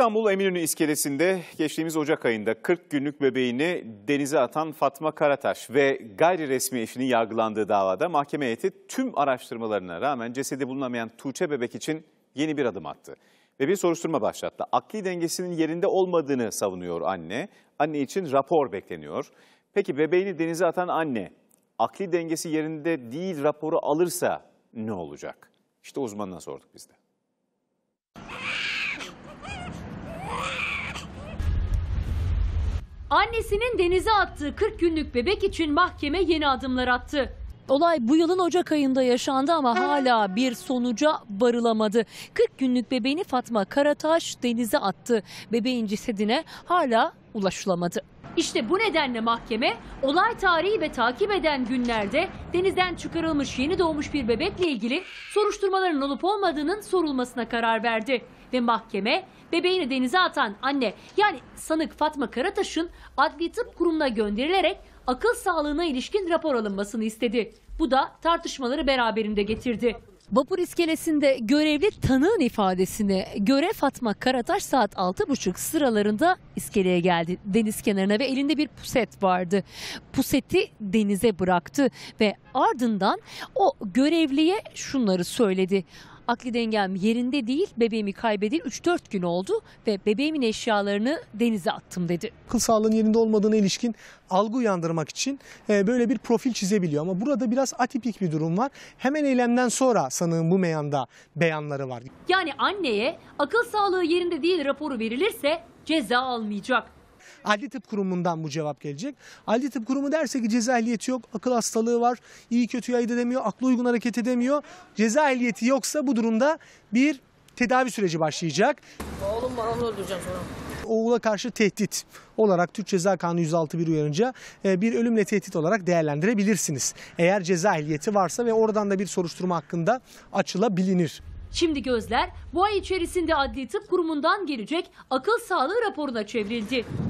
İstanbul Eminönü iskelesinde geçtiğimiz Ocak ayında 40 günlük bebeğini denize atan Fatma Karataş ve gayri resmi eşinin yargılandığı davada mahkeme heyeti tüm araştırmalarına rağmen cesedi bulunamayan Tuğçe bebek için yeni bir adım attı. Ve bir soruşturma başlattı. Akli dengesinin yerinde olmadığını savunuyor anne. Anne için rapor bekleniyor. Peki bebeğini denize atan anne akli dengesi yerinde değil raporu alırsa ne olacak? İşte uzmanına sorduk biz de. Annesinin denize attığı 40 günlük bebek için mahkeme yeni adımlar attı. Olay bu yılın Ocak ayında yaşandı ama hala bir sonuca varılamadı. 40 günlük bebeğini Fatma Karataş denize attı. Bebeğin cesedine hala ulaşılamadı. İşte bu nedenle mahkeme olay tarihi ve takip eden günlerde denizden çıkarılmış yeni doğmuş bir bebekle ilgili soruşturmaların olup olmadığının sorulmasına karar verdi. Ve mahkeme bebeğini denize atan anne yani sanık Fatma Karataş'ın adli tıp kurumuna gönderilerek akıl sağlığına ilişkin rapor alınmasını istedi. Bu da tartışmaları beraberinde getirdi. Vapur iskelesinde görevli tanığın ifadesini göre Fatma Karataş saat 6.30 sıralarında iskeleye geldi deniz kenarına ve elinde bir puset vardı. Puseti denize bıraktı ve ardından o görevliye şunları söyledi. Akli dengem yerinde değil, bebeğimi kaybedeli 3-4 gün oldu ve bebeğimin eşyalarını denize attım dedi. Akıl sağlığın yerinde olmadığına ilişkin algı uyandırmak için e, böyle bir profil çizebiliyor. Ama burada biraz atipik bir durum var. Hemen eylemden sonra sanığın bu meyanda beyanları var. Yani anneye akıl sağlığı yerinde değil raporu verilirse ceza almayacak. Adli Tıp Kurumu'ndan bu cevap gelecek. Adli Tıp Kurumu derse ki ceza ehliyeti yok, akıl hastalığı var, iyi kötüyü ayırt edemiyor, aklı uygun hareket edemiyor. Ceza ehliyeti yoksa bu durumda bir tedavi süreci başlayacak. Oğlum var onu öldüreceğim sonra. Oğula karşı tehdit olarak Türk Ceza Kanunu 106 uyarınca e, bir ölümle tehdit olarak değerlendirebilirsiniz. Eğer ceza ehliyeti varsa ve oradan da bir soruşturma hakkında açılabilinir. Şimdi gözler bu ay içerisinde Adli Tıp Kurumu'ndan gelecek akıl sağlığı raporuna çevrildi.